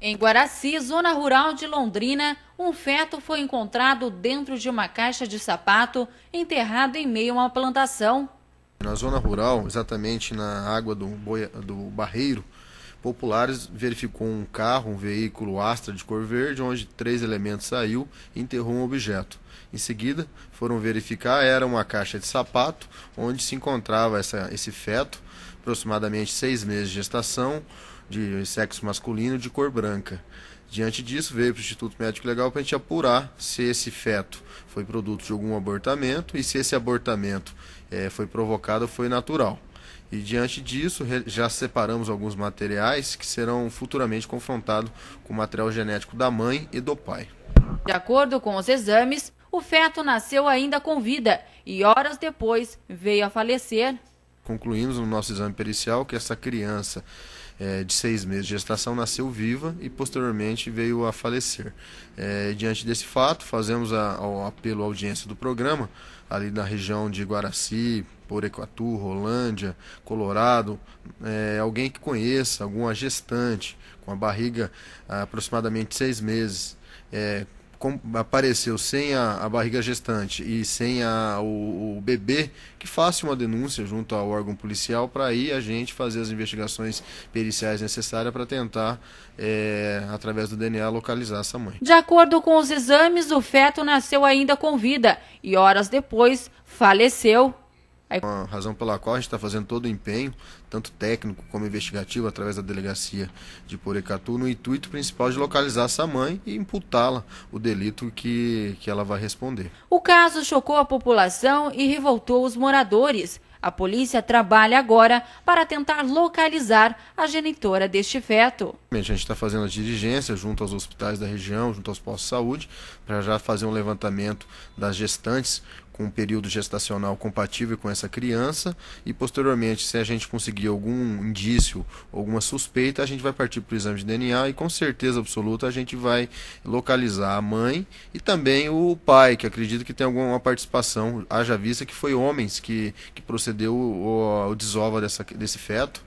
Em Guaraci, zona rural de Londrina, um feto foi encontrado dentro de uma caixa de sapato enterrado em meio a uma plantação. Na zona rural, exatamente na água do, boia, do Barreiro, populares verificou um carro, um veículo Astra de cor verde, onde três elementos saiu e enterrou um objeto. Em seguida, foram verificar, era uma caixa de sapato, onde se encontrava essa, esse feto, aproximadamente seis meses de gestação, de sexo masculino de cor branca. Diante disso, veio para o Instituto Médico Legal para a gente apurar se esse feto foi produto de algum abortamento e se esse abortamento é, foi provocado ou foi natural. E diante disso, já separamos alguns materiais que serão futuramente confrontados com o material genético da mãe e do pai. De acordo com os exames, o feto nasceu ainda com vida e horas depois veio a falecer. Concluímos no nosso exame pericial que essa criança é, de seis meses de gestação nasceu viva e posteriormente veio a falecer. É, diante desse fato, fazemos a, o apelo à audiência do programa, ali na região de Guaraci, Porequatu, Rolândia, Colorado, é, alguém que conheça, alguma gestante com a barriga ah, aproximadamente seis meses, é, com, apareceu sem a, a, barriga gestante e sem a, o, o, bebê, que faça uma denúncia junto ao órgão policial para aí a gente fazer as investigações periciais necessárias para tentar, é, através do DNA, localizar essa mãe. De acordo com os exames, o feto nasceu ainda com vida e horas depois faleceu Aí... uma razão pela qual a gente está fazendo todo o empenho, tanto técnico como investigativo, através da delegacia de Porecatu, no intuito principal de localizar essa mãe e imputá-la o delito que, que ela vai responder. O caso chocou a população e revoltou os moradores. A polícia trabalha agora para tentar localizar a genitora deste feto. A gente está fazendo a dirigência junto aos hospitais da região, junto aos postos de saúde, para já fazer um levantamento das gestantes com um período gestacional compatível com essa criança e posteriormente, se a gente conseguir algum indício, alguma suspeita, a gente vai partir para o exame de DNA e com certeza absoluta a gente vai localizar a mãe e também o pai, que acredito que tem alguma participação, haja vista que foi homens que, que procedeu o, o desova dessa, desse feto.